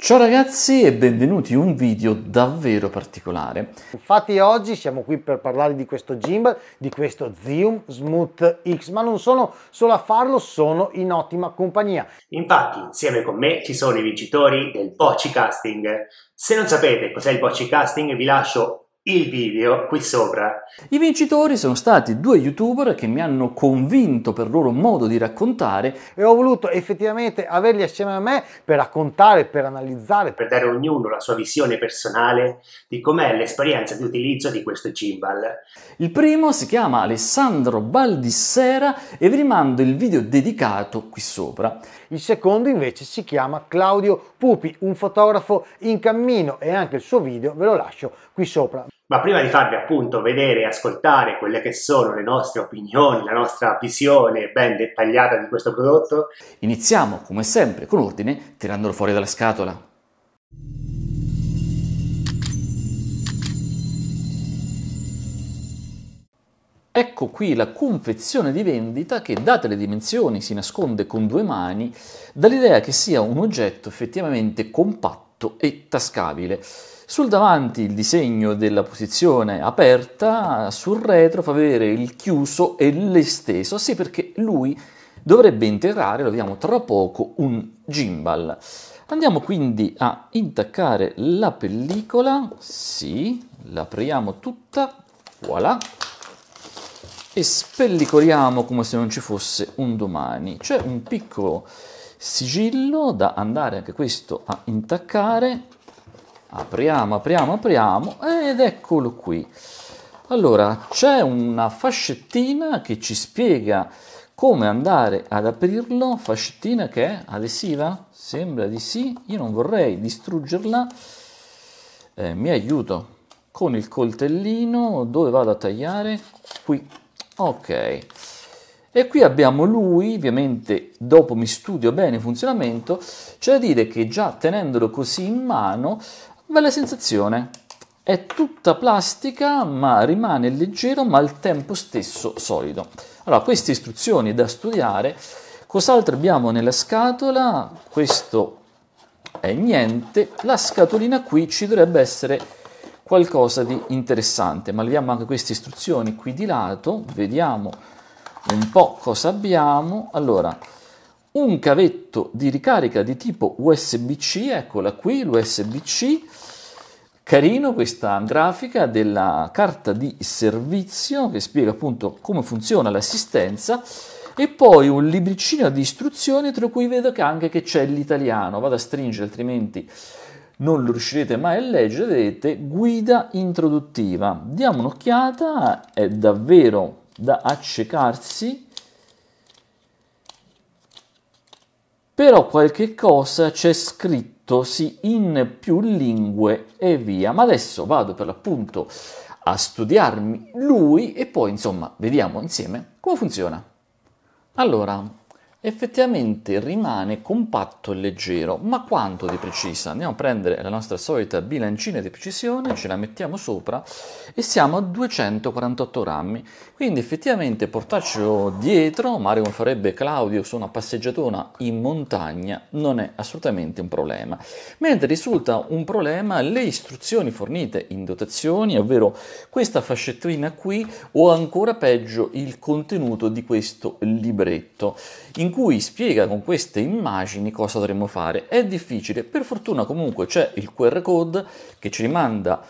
Ciao ragazzi e benvenuti in un video davvero particolare. Infatti oggi siamo qui per parlare di questo gimbal, di questo Zium Smooth X, ma non sono solo a farlo, sono in ottima compagnia. Infatti insieme con me ci sono i vincitori del Bocci Casting. Se non sapete cos'è il Bocci Casting vi lascio il video qui sopra. I vincitori sono stati due youtuber che mi hanno convinto per loro modo di raccontare e ho voluto effettivamente averli assieme a me per raccontare, per analizzare, per dare a ognuno la sua visione personale di com'è l'esperienza di utilizzo di questo gimbal. Il primo si chiama Alessandro Baldissera e vi rimando il video dedicato qui sopra. Il secondo invece si chiama Claudio Pupi, un fotografo in cammino e anche il suo video ve lo lascio qui sopra ma prima di farvi appunto vedere e ascoltare quelle che sono le nostre opinioni, la nostra visione ben dettagliata di questo prodotto, iniziamo come sempre con ordine tirandolo fuori dalla scatola. Ecco qui la confezione di vendita che, date le dimensioni, si nasconde con due mani dall'idea che sia un oggetto effettivamente compatto e tascabile. Sul davanti il disegno della posizione aperta, sul retro fa vedere il chiuso e l'esteso, sì perché lui dovrebbe interrare, lo vediamo tra poco, un gimbal. Andiamo quindi a intaccare la pellicola, sì, l'apriamo tutta, voilà, e spellicoliamo come se non ci fosse un domani. C'è un piccolo sigillo da andare anche questo a intaccare, apriamo apriamo apriamo ed eccolo qui allora c'è una fascettina che ci spiega come andare ad aprirlo fascettina che è adesiva sembra di sì io non vorrei distruggerla eh, mi aiuto con il coltellino dove vado a tagliare qui ok e qui abbiamo lui, ovviamente dopo mi studio bene il funzionamento, c'è da dire che già tenendolo così in mano bella sensazione. È tutta plastica, ma rimane leggero, ma al tempo stesso solido. Allora, queste istruzioni da studiare. Cos'altro abbiamo nella scatola? Questo è niente. La scatolina qui ci dovrebbe essere qualcosa di interessante, ma leviamo anche queste istruzioni qui di lato, vediamo un po' cosa abbiamo. Allora, un cavetto di ricarica di tipo USB-C, eccola qui l'USB-C, carino questa grafica della carta di servizio che spiega appunto come funziona l'assistenza e poi un libricino di istruzioni tra cui vedo che anche che c'è l'italiano, vado a stringere altrimenti non lo riuscirete mai a leggere, vedete guida introduttiva. Diamo un'occhiata, è davvero da accecarsi però qualche cosa c'è scritto sì, in più lingue e via. Ma adesso vado per l'appunto a studiarmi lui e poi insomma vediamo insieme come funziona. Allora, effettivamente rimane compatto e leggero, ma quanto di precisa? Andiamo a prendere la nostra solita bilancina di precisione, ce la mettiamo sopra e siamo a 248 grammi, quindi effettivamente portarcelo dietro, magari come farebbe Claudio su una passeggiatona in montagna, non è assolutamente un problema. Mentre risulta un problema le istruzioni fornite in dotazioni, ovvero questa fascettina qui o ancora peggio il contenuto di questo libretto. In cui spiega con queste immagini cosa dovremmo fare. È difficile, per fortuna comunque c'è il QR code che ci rimanda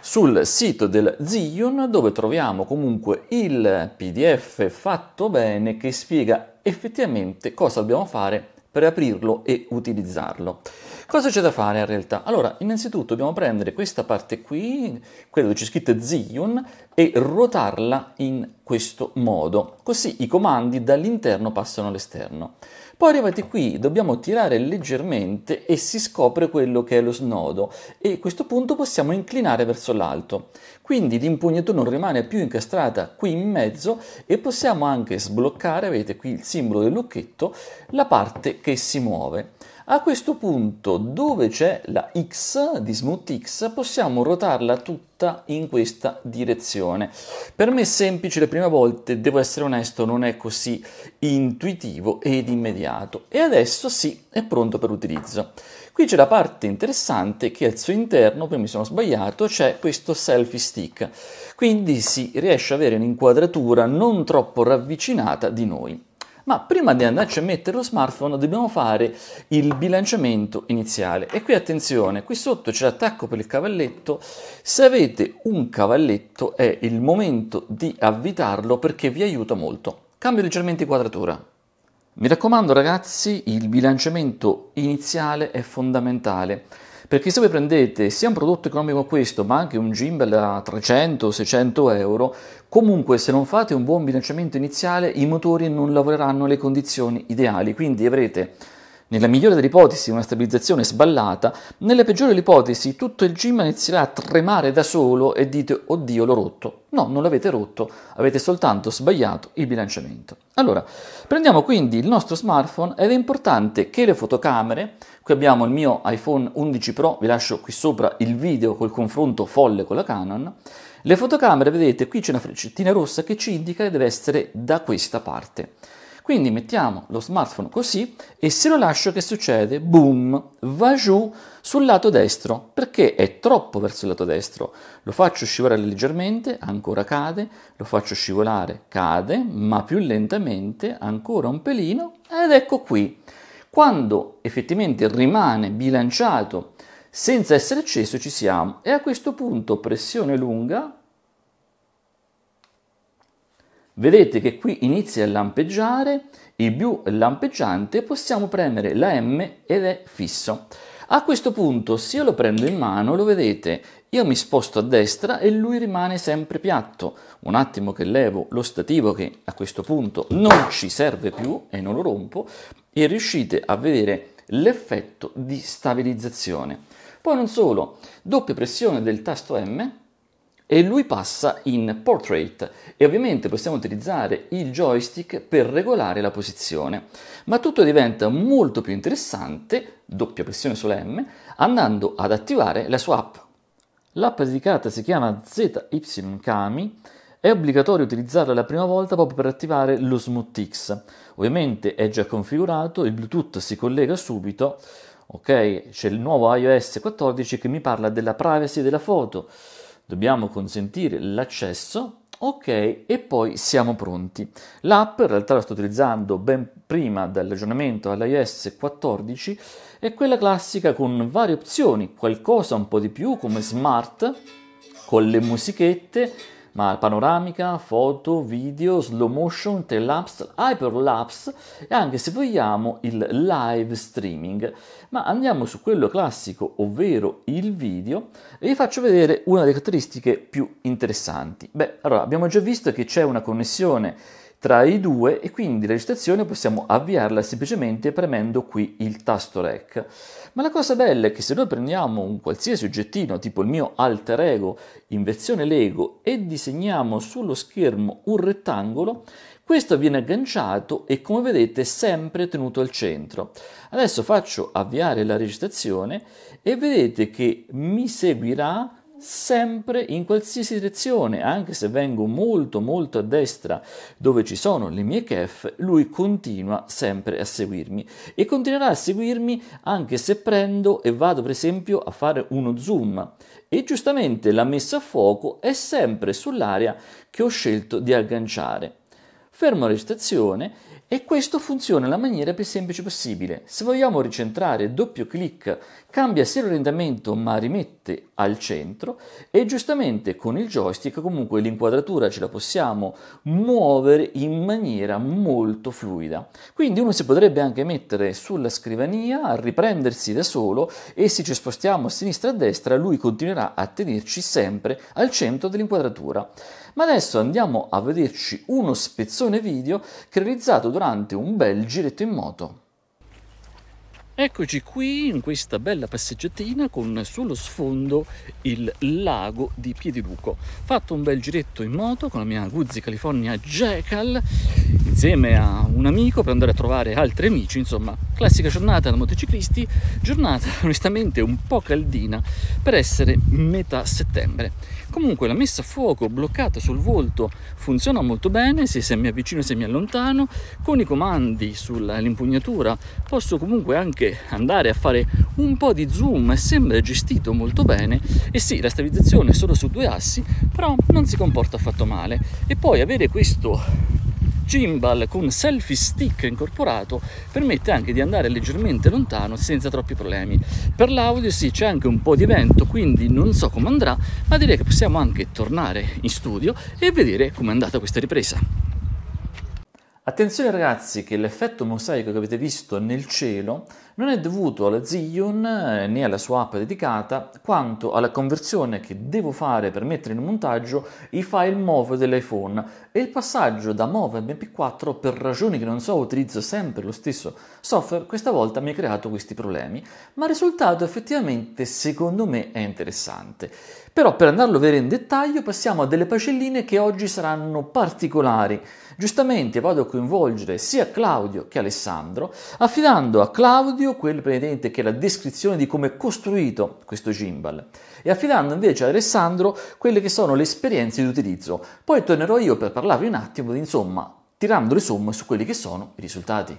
sul sito del Zion dove troviamo comunque il PDF fatto bene che spiega effettivamente cosa dobbiamo fare per aprirlo e utilizzarlo. Cosa c'è da fare in realtà? Allora, innanzitutto dobbiamo prendere questa parte qui, quella dove c'è scritto Zion, e ruotarla in questo modo. Così i comandi dall'interno passano all'esterno. Poi arrivati qui dobbiamo tirare leggermente e si scopre quello che è lo snodo e a questo punto possiamo inclinare verso l'alto. Quindi l'impugnatura non rimane più incastrata qui in mezzo e possiamo anche sbloccare, vedete qui il simbolo del lucchetto, la parte che si muove. A questo punto, dove c'è la X di Smooth X, possiamo rotarla tutta in questa direzione. Per me è semplice le prime volte, devo essere onesto, non è così intuitivo ed immediato. E adesso sì, è pronto per utilizzo. Qui c'è la parte interessante che al suo interno, poi mi sono sbagliato, c'è questo selfie stick. Quindi si riesce ad avere un'inquadratura non troppo ravvicinata di noi ma prima di andarci a mettere lo smartphone dobbiamo fare il bilanciamento iniziale. E qui attenzione, qui sotto c'è l'attacco per il cavalletto, se avete un cavalletto è il momento di avvitarlo perché vi aiuta molto. Cambio leggermente quadratura. Mi raccomando ragazzi, il bilanciamento iniziale è fondamentale. Perché se voi prendete sia un prodotto economico come questo, ma anche un gimbal a 300-600 euro, comunque se non fate un buon bilanciamento iniziale i motori non lavoreranno alle condizioni ideali, quindi avrete nella migliore delle ipotesi una stabilizzazione sballata, nella peggiore delle ipotesi tutto il gym inizierà a tremare da solo e dite oddio l'ho rotto. No, non l'avete rotto, avete soltanto sbagliato il bilanciamento. Allora, prendiamo quindi il nostro smartphone ed è importante che le fotocamere, qui abbiamo il mio iPhone 11 Pro, vi lascio qui sopra il video col confronto folle con la Canon, le fotocamere, vedete, qui c'è una freccettina rossa che ci indica che deve essere da questa parte. Quindi mettiamo lo smartphone così e se lo lascio che succede? Boom, va giù sul lato destro perché è troppo verso il lato destro. Lo faccio scivolare leggermente, ancora cade, lo faccio scivolare, cade, ma più lentamente, ancora un pelino ed ecco qui. Quando effettivamente rimane bilanciato senza essere acceso ci siamo e a questo punto pressione lunga Vedete che qui inizia a lampeggiare, il blu lampeggiante, possiamo premere la M ed è fisso. A questo punto se io lo prendo in mano, lo vedete, io mi sposto a destra e lui rimane sempre piatto. Un attimo che levo lo stativo che a questo punto non ci serve più e non lo rompo e riuscite a vedere l'effetto di stabilizzazione. Poi non solo, doppia pressione del tasto M e lui passa in portrait e ovviamente possiamo utilizzare il joystick per regolare la posizione ma tutto diventa molto più interessante doppia pressione sulla M andando ad attivare la sua app l'app dedicata si chiama ZYKami è obbligatorio utilizzarla la prima volta proprio per attivare lo Smooth X ovviamente è già configurato il Bluetooth si collega subito ok c'è il nuovo iOS 14 che mi parla della privacy della foto dobbiamo consentire l'accesso, ok, e poi siamo pronti. L'app in realtà la sto utilizzando ben prima dell'aggiornamento all'iOS 14, è quella classica con varie opzioni, qualcosa un po' di più come smart, con le musichette, ma panoramica, foto, video, slow motion, telapse, hyperlapse e anche se vogliamo il live streaming. Ma andiamo su quello classico, ovvero il video, e vi faccio vedere una delle caratteristiche più interessanti. Beh, allora abbiamo già visto che c'è una connessione tra i due e quindi la registrazione possiamo avviarla semplicemente premendo qui il tasto REC. Ma la cosa bella è che se noi prendiamo un qualsiasi oggettino, tipo il mio alter ego in versione Lego, e disegniamo sullo schermo un rettangolo, questo viene agganciato e come vedete sempre tenuto al centro. Adesso faccio avviare la registrazione e vedete che mi seguirà sempre in qualsiasi direzione, anche se vengo molto molto a destra dove ci sono le mie kef, lui continua sempre a seguirmi e continuerà a seguirmi anche se prendo e vado per esempio a fare uno zoom e giustamente la messa a fuoco è sempre sull'area che ho scelto di agganciare. Fermo la recitazione e questo funziona nella maniera più semplice possibile. Se vogliamo ricentrare, doppio clic, cambia sia l'orientamento ma rimette al centro e giustamente con il joystick comunque l'inquadratura ce la possiamo muovere in maniera molto fluida. Quindi uno si potrebbe anche mettere sulla scrivania, a riprendersi da solo e se ci spostiamo a sinistra e a destra lui continuerà a tenerci sempre al centro dell'inquadratura. Ma adesso andiamo a vederci uno spezzone video che è realizzato durante un bel giretto in moto. Eccoci qui in questa bella passeggiatina con sullo sfondo il lago di Piediluco. Fatto un bel giretto in moto con la mia Guzzi California Jekyll insieme a un amico per andare a trovare altri amici, insomma, classica giornata da motociclisti, giornata onestamente un po' caldina per essere metà settembre comunque la messa a fuoco bloccata sul volto funziona molto bene sia se mi avvicino sia se mi allontano con i comandi sull'impugnatura posso comunque anche andare a fare un po' di zoom e sembra gestito molto bene e sì la stabilizzazione è solo su due assi però non si comporta affatto male e poi avere questo gimbal con selfie stick incorporato permette anche di andare leggermente lontano senza troppi problemi. Per l'audio sì c'è anche un po' di vento quindi non so come andrà ma direi che possiamo anche tornare in studio e vedere com'è andata questa ripresa. Attenzione ragazzi che l'effetto mosaico che avete visto nel cielo non è dovuto alla Zion eh, né alla sua app dedicata quanto alla conversione che devo fare per mettere in montaggio i file MOV dell'iPhone e il passaggio da MOV a MP4 per ragioni che non so utilizzo sempre lo stesso software questa volta mi ha creato questi problemi ma il risultato effettivamente secondo me è interessante però per andarlo a vedere in dettaglio passiamo a delle pagelline che oggi saranno particolari giustamente vado a coinvolgere sia Claudio che Alessandro affidando a Claudio studio quello precedente che è la descrizione di come è costruito questo gimbal e affidando invece ad Alessandro quelle che sono le esperienze di utilizzo. Poi tornerò io per parlarvi un attimo, insomma, tirando le somme su quelli che sono i risultati.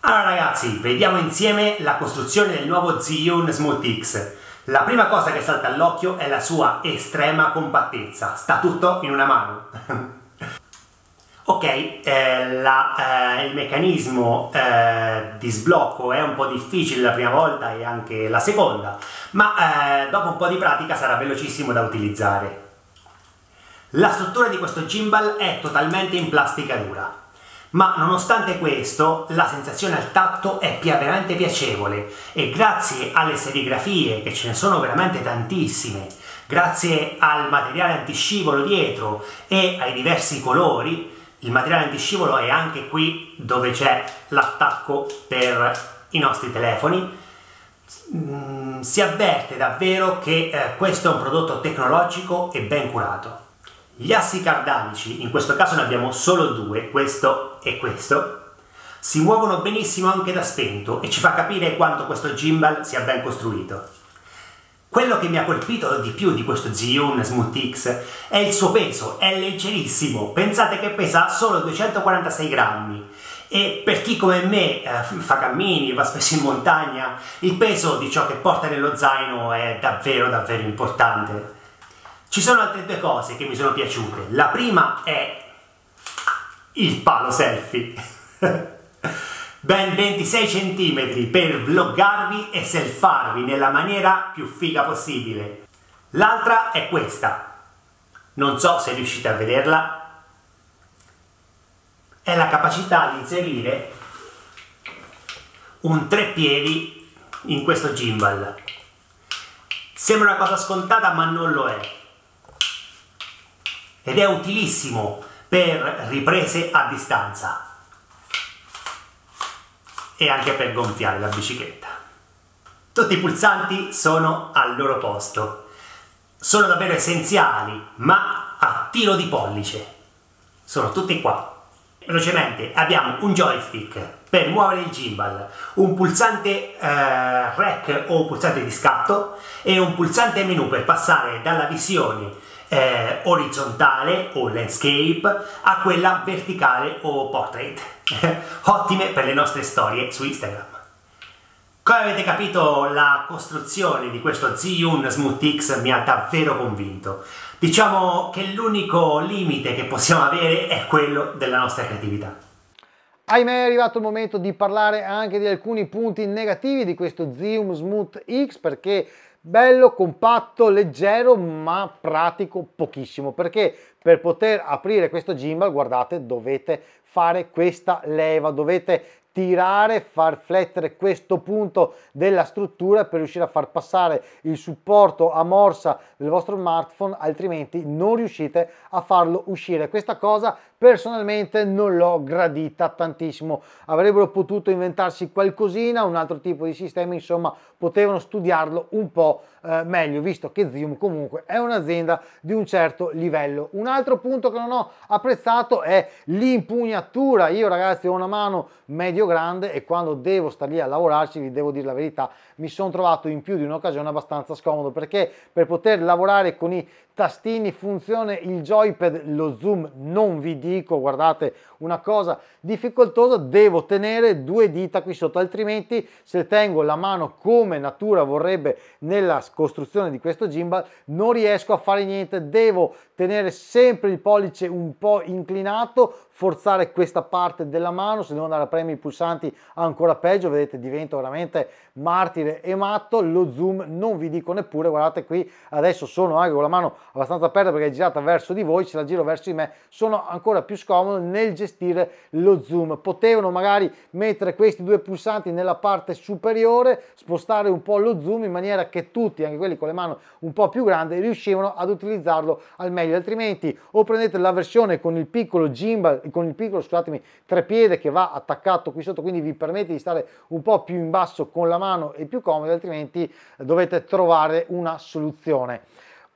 Allora ragazzi, vediamo insieme la costruzione del nuovo Zhiyun Smooth X. La prima cosa che salta all'occhio è la sua estrema compattezza, sta tutto in una mano. Ok, eh, la, eh, il meccanismo eh, di sblocco è un po' difficile la prima volta e anche la seconda, ma eh, dopo un po' di pratica sarà velocissimo da utilizzare. La struttura di questo gimbal è totalmente in plastica dura, ma nonostante questo la sensazione al tatto è veramente piacevole e grazie alle serigrafie, che ce ne sono veramente tantissime, grazie al materiale antiscivolo dietro e ai diversi colori, il materiale antiscivolo è anche qui dove c'è l'attacco per i nostri telefoni. Mm, si avverte davvero che eh, questo è un prodotto tecnologico e ben curato. Gli assi cardanici, in questo caso ne abbiamo solo due, questo e questo, si muovono benissimo anche da spento e ci fa capire quanto questo gimbal sia ben costruito. Quello che mi ha colpito di più di questo Zhiyun Smooth X è il suo peso, è leggerissimo, pensate che pesa solo 246 grammi e per chi come me eh, fa cammini, va spesso in montagna, il peso di ciò che porta nello zaino è davvero davvero importante. Ci sono altre due cose che mi sono piaciute, la prima è il palo selfie. ben 26 cm per vloggarvi e selfarvi nella maniera più figa possibile. L'altra è questa, non so se riuscite a vederla, è la capacità di inserire un tre piedi in questo gimbal. Sembra una cosa scontata ma non lo è. Ed è utilissimo per riprese a distanza e anche per gonfiare la bicicletta. Tutti i pulsanti sono al loro posto. Sono davvero essenziali, ma a tiro di pollice. Sono tutti qua. Velocemente abbiamo un joystick per muovere il gimbal, un pulsante eh, REC o pulsante di scatto e un pulsante menu per passare dalla visione eh, orizzontale o landscape a quella verticale o portrait. Ottime per le nostre storie su Instagram. Come avete capito la costruzione di questo Zhiyun Smooth X mi ha davvero convinto. Diciamo che l'unico limite che possiamo avere è quello della nostra creatività. Ahimè è arrivato il momento di parlare anche di alcuni punti negativi di questo Zium Smooth X perché bello, compatto, leggero, ma pratico pochissimo, perché per poter aprire questo gimbal, guardate, dovete fare questa leva, dovete tirare, far flettere questo punto della struttura per riuscire a far passare il supporto a morsa del vostro smartphone, altrimenti non riuscite a farlo uscire. Questa cosa personalmente non l'ho gradita tantissimo. Avrebbero potuto inventarsi qualcosina, un altro tipo di sistema, insomma, potevano studiarlo un po' eh, meglio, visto che Zoom comunque è un'azienda di un certo livello. Un altro punto che non ho apprezzato è l'impugnatura. Io ragazzi ho una mano medio Dio grande e quando devo stare lì a lavorarci, vi devo dire la verità, mi sono trovato in più di un'occasione abbastanza scomodo perché per poter lavorare con i tastini funziona il joypad, lo zoom non vi dico, guardate una cosa difficoltosa, devo tenere due dita qui sotto, altrimenti se tengo la mano come natura vorrebbe nella costruzione di questo gimbal non riesco a fare niente, devo tenere sempre il pollice un po' inclinato, forzare questa parte della mano, se devo andare a premi i pulsanti ancora peggio, vedete divento veramente martire e matto, lo zoom non vi dico neppure, guardate qui adesso sono anche con la mano abbastanza aperta perché è girata verso di voi, ce la giro verso di me sono ancora più scomodo nel gestire lo zoom, potevano magari mettere questi due pulsanti nella parte superiore, spostare un po' lo zoom in maniera che tutti, anche quelli con le mani un po' più grandi, riuscivano ad utilizzarlo al meglio meglio, altrimenti o prendete la versione con il piccolo gimbal, con il piccolo, scusatemi, trepiede che va attaccato qui sotto, quindi vi permette di stare un po' più in basso con la mano e più comodo, altrimenti dovete trovare una soluzione.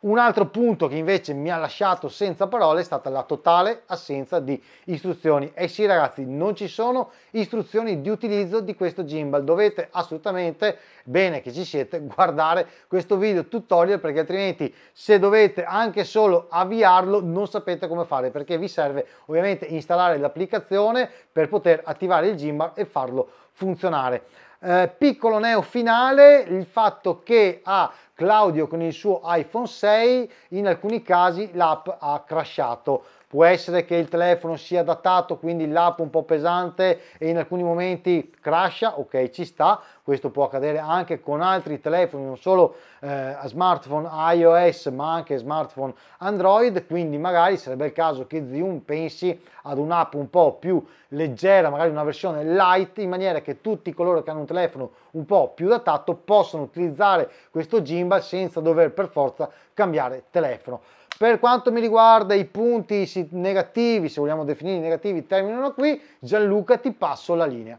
Un altro punto che invece mi ha lasciato senza parole è stata la totale assenza di istruzioni. E eh sì ragazzi, non ci sono istruzioni di utilizzo di questo gimbal. Dovete assolutamente, bene che ci siete, guardare questo video tutorial perché altrimenti se dovete anche solo avviarlo non sapete come fare perché vi serve ovviamente installare l'applicazione per poter attivare il gimbal e farlo funzionare. Eh, piccolo neo finale, il fatto che a Claudio con il suo iPhone 6 in alcuni casi l'app ha crashato può essere che il telefono sia datato quindi l'app un po' pesante e in alcuni momenti crasha ok ci sta questo può accadere anche con altri telefoni non solo eh, smartphone iOS ma anche smartphone Android quindi magari sarebbe il caso che Zoom pensi ad un'app un po' più leggera magari una versione light in maniera che tutti coloro che hanno un telefono un po' più datato possano utilizzare questo gimbal senza dover per forza cambiare telefono per quanto mi riguarda i punti negativi, se vogliamo definirli negativi, terminano qui. Gianluca, ti passo la linea.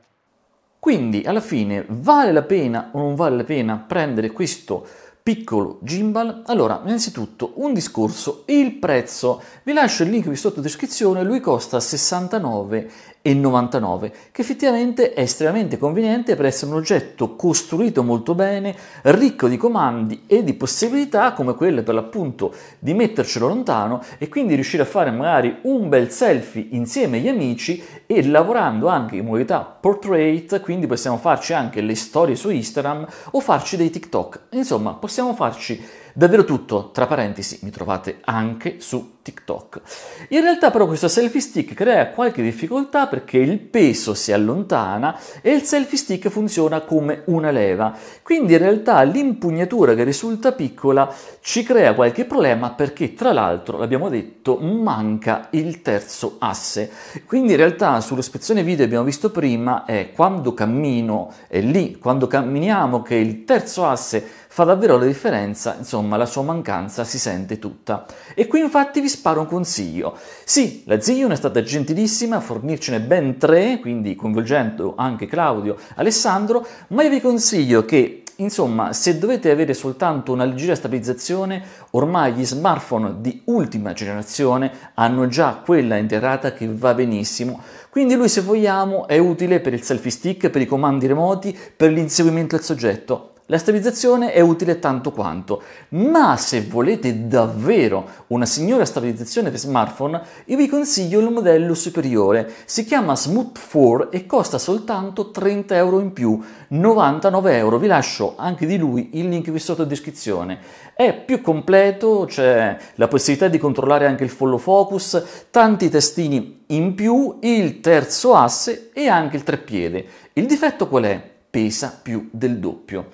Quindi alla fine vale la pena o non vale la pena prendere questo piccolo gimbal? Allora, innanzitutto un discorso, il prezzo. Vi lascio il link qui sotto in descrizione, lui costa 69,90 e 99, che effettivamente è estremamente conveniente per essere un oggetto costruito molto bene, ricco di comandi e di possibilità come quelle per l'appunto di mettercelo lontano e quindi riuscire a fare magari un bel selfie insieme agli amici e lavorando anche in modalità portrait, quindi possiamo farci anche le storie su Instagram o farci dei TikTok. Insomma, possiamo farci Davvero tutto, tra parentesi, mi trovate anche su TikTok. In realtà però questo selfie stick crea qualche difficoltà perché il peso si allontana e il selfie stick funziona come una leva. Quindi in realtà l'impugnatura che risulta piccola ci crea qualche problema perché tra l'altro, l'abbiamo detto, manca il terzo asse. Quindi in realtà sull'ispezione video abbiamo visto prima è quando cammino, è lì, quando camminiamo che il terzo asse fa davvero la differenza, insomma la sua mancanza si sente tutta. E qui infatti vi sparo un consiglio. Sì, la Zillon è stata gentilissima a fornircene ben tre, quindi coinvolgendo anche Claudio Alessandro, ma io vi consiglio che Insomma, se dovete avere soltanto una leggera stabilizzazione, ormai gli smartphone di ultima generazione hanno già quella interrata che va benissimo. Quindi lui, se vogliamo, è utile per il selfie stick, per i comandi remoti, per l'inseguimento del soggetto. La stabilizzazione è utile tanto quanto, ma se volete davvero una signora stabilizzazione per smartphone, io vi consiglio il modello superiore. Si chiama Smooth 4 e costa soltanto 30 euro in più, 99 euro. Vi lascio anche di lui il link qui sotto in descrizione. È più completo, c'è la possibilità di controllare anche il follow focus, tanti testini in più, il terzo asse e anche il treppiede. Il difetto qual è? Pesa più del doppio.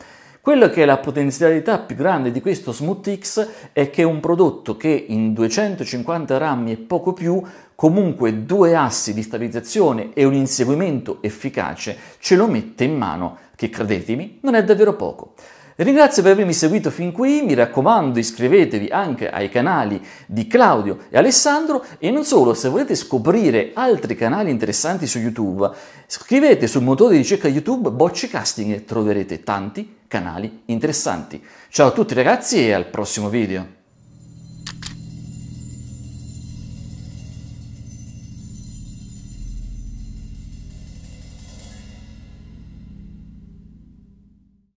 Quello che è la potenzialità più grande di questo SmoothX è che è un prodotto che in 250 rammi e poco più, comunque due assi di stabilizzazione e un inseguimento efficace, ce lo mette in mano, che credetemi, non è davvero poco. Ringrazio per avermi seguito fin qui, mi raccomando iscrivetevi anche ai canali di Claudio e Alessandro e non solo, se volete scoprire altri canali interessanti su YouTube, scrivete sul motore di ricerca YouTube Bocce Casting e troverete tanti canali interessanti. Ciao a tutti ragazzi e al prossimo video!